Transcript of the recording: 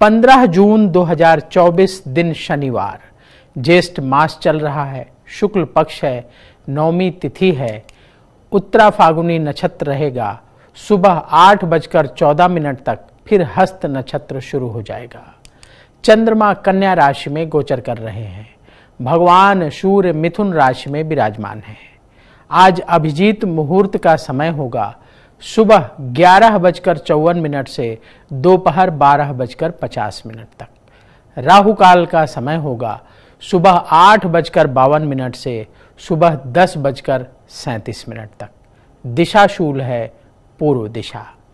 15 जून 2024 दिन शनिवार ज्येष्ठ मास चल रहा है शुक्ल पक्ष है नौमी तिथि है उत्तरा फागुनी नक्षत्र रहेगा सुबह आठ बजकर चौदह मिनट तक फिर हस्त नक्षत्र शुरू हो जाएगा चंद्रमा कन्या राशि में गोचर कर रहे हैं भगवान सूर्य मिथुन राशि में विराजमान है आज अभिजीत मुहूर्त का समय होगा सुबह ग्यारह बजकर चौवन मिनट से दोपहर बारह बजकर पचास मिनट तक राहु काल का समय होगा सुबह आठ बजकर बावन मिनट से सुबह दस बजकर सैंतीस मिनट तक दिशाशूल है पूर्व दिशा